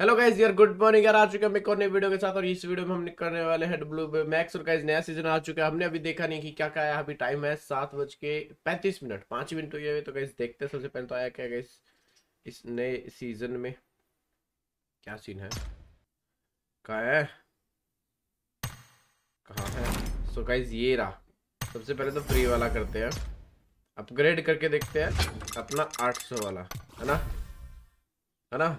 Hello guys यार good morning यार आ चुके हम एक और नई वीडियो के साथ और इस वीडियो में हम निकलने वाले हैं डब्ल्यू मैक्स और गाइज नया सीजन आ चुका है हमने अभी देखा नहीं कि क्या क्या आया अभी टाइम है सात बज के पैंतीस मिनट पांच मिनट हुए हुए तो गाइज देखते हैं सबसे पहले तो आया क्या गाइज इस नए सीजन में क्या सीन है कहा है कहा है सो गाइज ये रहा सबसे पहले तो फ्री वाला करते हैं अपग्रेड करके देखते हैं अपना आठ वाला है ना है ना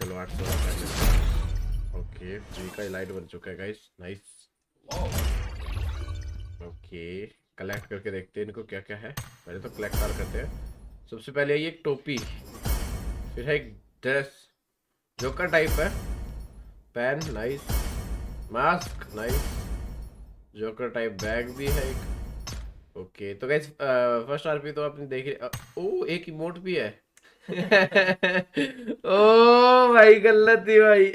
चलो आठ सौ ओके फ्री का लाइट बन चुका है गाइस नाइस ओके कलेक्ट करके देखते हैं इनको क्या क्या है पहले तो कलेक्ट कर करते हैं सबसे पहले ये एक टोपी फिर है एक ड्रेस जोकर टाइप है pen nice mask nice joker type bag भी है एक ओके तो गाइस फर्स्ट आरपी तो आपने देखी ओ एक इमोट भी है ओ भाई गलत थी भाई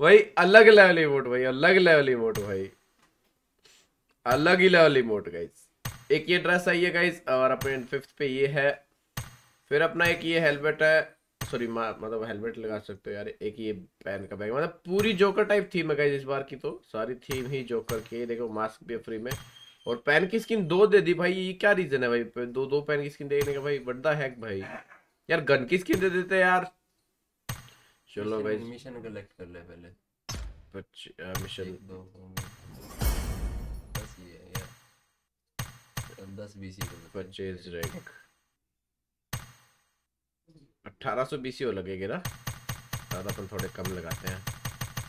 भाई अलग लेवल इमोट भाई अलग लेवल इमोट भाई अलग ही लेवल इमोट गाइस एक ये ड्रेस आई है गाइस और अपने फिफ्थ पे ये है फिर अपना एक ये हेलमेट है सॉरी मतलब हेलमेट लगा सकते हो यार एक ये पैन का बैग मतलब पूरी जोकर टाइप थीम है गाइस इस बार की तो सारी थीम ही जोकर की देखो मास्क भी है फ्री में और पैन की स्किन दो दे दी भाई ये क्या रीजन है भाई दो दो पैन की स्किन देने का भाई बड़ा हैक भाई यार गन की दे देते यार चलो भाई मिशन कलेक्ट कर ले पहले मिशन दो बस ये यार बीसी लगेगी ना ज़्यादा अपन तो थोड़े कम लगाते हैं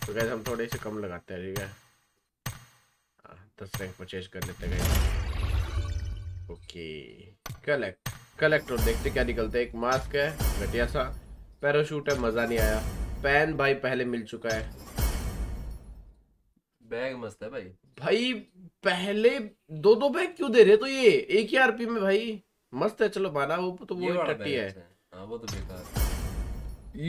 तो हम थोड़े से कम लगाते हैं ठीक है हाँ, दस रैंक परचेज कर लेते हैं ओके कलेक्ट कलेक्टर देखते क्या निकलते एक मास्क है घटिया सा पैराशूट है मज़ा नहीं आया पैन भाई पहले मिल चुका है बैग मस्त है भाई भाई पहले दो दो बैग क्यों दे रहे तो ये एक ही आरपी में भाई मस्त है चलो माना वो तो वो टट्टी है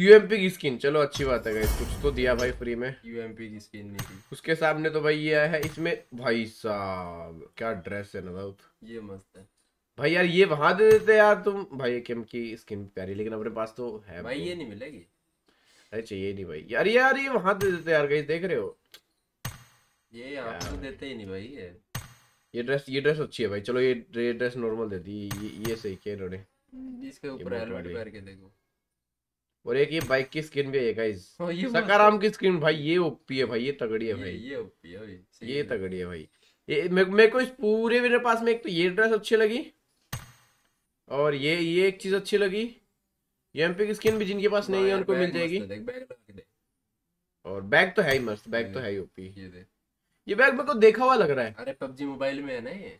यूएमपी अच्छा हाँ, तो की स्किन चलो अच्छी बात है कुछ तो दिया भाई फ्री में यूएमपी की स्किन नहीं थी उसके सामने तो भाई ये है इसमें भाई साहब क्या ड्रेस है ना ये मस्त है भाई यार ये वहां दे देते यार तुम भाई किम की स्किन प्यारी लेकिन अपने पास तो है भाई ये नहीं मिलेगी अरे चाहिए नहीं भाई यार यार ये वहां दे देते यार गाइस देख रहे हो ये यहाँ तो देते ही नहीं भाई ये ये ड्रेस ये ड्रेस अच्छी है भाई चलो ये ये ड्रेस नॉर्मल दे दी ये, ये सही किया इन्होंने हम्म, इसके ऊपर हेलमेट पहन के देखो और एक ये बाइक की स्किन भी है गाइस सकाराम की स्किन भाई ये ओपी है भाई ये तगड़ी है भाई ये ओपी है भाई ये तगड़ी है भाई ये मेरे को इस पूरे मेरे पास में एक तो ये ड्रेस अच्छी लगी और ये ये एक चीज अच्छी लगी ये एमपी की स्किन भी जिनके पास नहीं है उनको मिल जाएगी और बैग तो है ही मस्त बैग तो है ही ओपी ये दे ये बैग मेरे को देखा हुआ लग रहा है अरे पबजी मोबाइल में है ना ये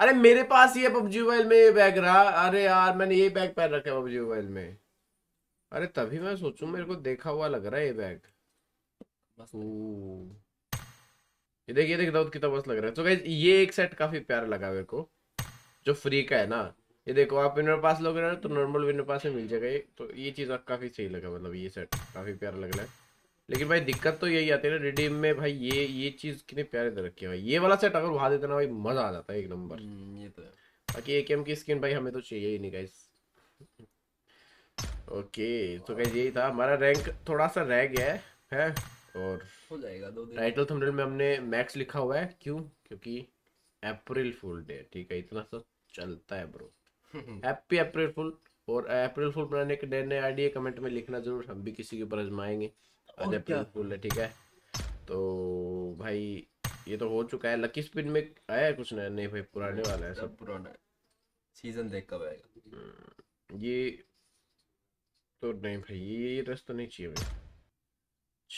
अरे मेरे पास ये पबजी मोबाइल में ये बैग रहा अरे यार मैंने ये बैग पहन रखा है पबजी मोबाइल में अरे तभी मैं सोचूं मेरे को देखा हुआ लग रहा है ये बैग ये देख ये देख दाऊद कितना मस्त लग रहा है तो so, ये एक सेट काफी प्यारा लगा मेरे को जो फ्री का है ना ये देखो आप विनर पास लोगे ना तो नॉर्मल विनर पास में मिल जाएगा ये तो ये चीज़ काफ़ी सही लगा मतलब ये सेट काफ़ी प्यारा लग रहा है लेकिन भाई दिक्कत तो यही आती है ना रिडीम में भाई ये ये चीज़ कितने प्यारे दे रखी है भाई ये वाला सेट अगर वहाँ देते ना भाई मज़ा आ जाता है एक नंबर हम्म, ये तो बाकी ए की स्किन भाई हमें तो चाहिए ही नहीं गाइस ओके तो गाइस यही था हमारा रैंक थोड़ा सा रह गया है, है? और हो जाएगा दो दिन टाइटल थंबनेल में हमने मैक्स लिखा हुआ है क्यों क्योंकि अप्रैल फुल डे ठीक है इतना सा चलता है ब्रो हैप्पी अप्रैल फुल और अप्रैल फुल बनाने के नए नए आइडिया कमेंट में लिखना जरूर हम भी किसी के ऊपर आजमाएंगे आज अप्रैल फुल है ठीक है तो भाई ये तो हो चुका है लकी स्पिन में आया है कुछ नया नहीं भाई पुराने वाला है सब पुराना सीजन देख कब आएगा हम्म, ये तो नहीं भाई ये ये तो नहीं चाहिए भाई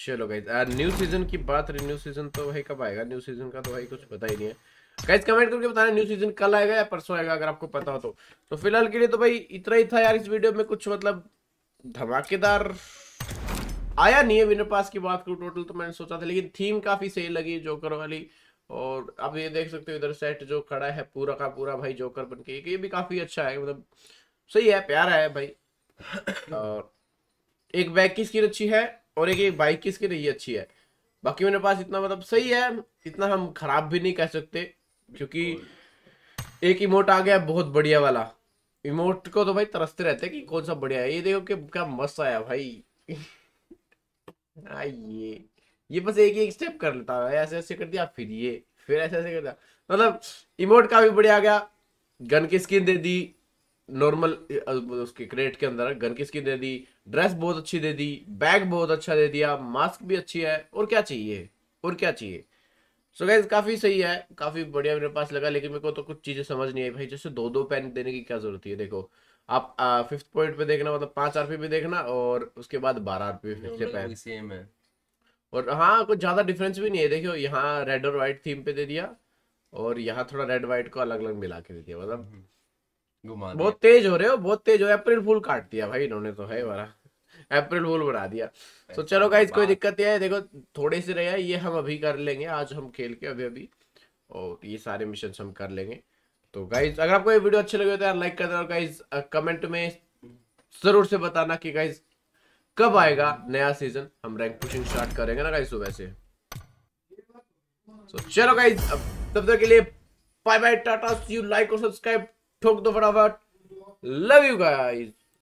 चलो भाई न्यू सीजन की बात रही न्यू सीजन तो भाई कब आएगा न्यू सीजन का तो भाई कुछ पता ही नहीं है गाइस कमेंट करके बताना न्यू सीजन कल आएगा या परसों आएगा अगर आपको पता हो तो तो फिलहाल के लिए तो भाई इतना ही था यार इस वीडियो में कुछ मतलब धमाकेदार आया नहीं है विनर पास की बात करूँ टोटल तो मैंने सोचा था लेकिन थीम काफ़ी सही लगी जोकर वाली और आप ये देख सकते हो इधर सेट जो खड़ा है पूरा का पूरा भाई जोकर बन के ये भी काफ़ी अच्छा है मतलब सही है प्यारा है भाई और एक बैग की स्किन अच्छी है और एक एक बाइक की स्किन ये अच्छी है बाकी मेरे पास इतना मतलब सही है इतना हम खराब भी नहीं कह सकते क्योंकि एक इमोट आ गया बहुत बढ़िया वाला इमोट को तो भाई तरसते रहते कि कौन सा बढ़िया है ये देखो कि क्या मस्त आया भाई ये ये बस एक एक स्टेप कर लेता है ऐसे ऐसे कर दिया फिर ये फिर ऐसे ऐसे कर दिया मतलब इमोट का भी बढ़िया आ गया गन की स्किन दे दी नॉर्मल उसके क्रेट के अंदर गन की स्किन दे दी ड्रेस बहुत अच्छी दे दी बैग बहुत अच्छा दे दिया मास्क भी अच्छी है और क्या चाहिए और क्या चाहिए सो so गैस काफ़ी सही है काफ़ी बढ़िया मेरे पास लगा लेकिन मेरे को तो कुछ चीज़ें समझ नहीं आई भाई जैसे दो दो पेन देने की क्या ज़रूरत है देखो आप फिफ्थ पॉइंट पे देखना मतलब पाँच आरपी पे देखना और उसके बाद बारह आरपी पे पेन सेम है और हाँ कुछ ज़्यादा डिफरेंस भी नहीं है देखियो यहाँ रेड और वाइट थीम पे दे दिया और यहाँ थोड़ा रेड वाइट को अलग अलग मिला के दे दिया मतलब हम्म, बहुत तेज हो रहे हो बहुत तेज हो रहे अप्रैल फूल काट दिया भाई इन्होंने तो है हमारा अप्रैल फूल बना दिया सो so, चलो गाइज कोई दिक्कत नहीं है देखो थोड़े से रहे ये हम अभी कर लेंगे आज हम खेल के अभी अभी और ये सारे मिशन हम कर लेंगे तो गाइज अगर आपको ये वीडियो अच्छे लगे तो यार लाइक कर देना और गाइज कमेंट में जरूर से बताना कि गाइज कब आएगा नया सीजन हम रैंक पुशिंग स्टार्ट करेंगे ना गाइज सुबह से so, चलो गाइज तब तक के लिए बाय बाय टाटा सी यू लाइक और सब्सक्राइब ठोक दो फटाफट लव यू गाइज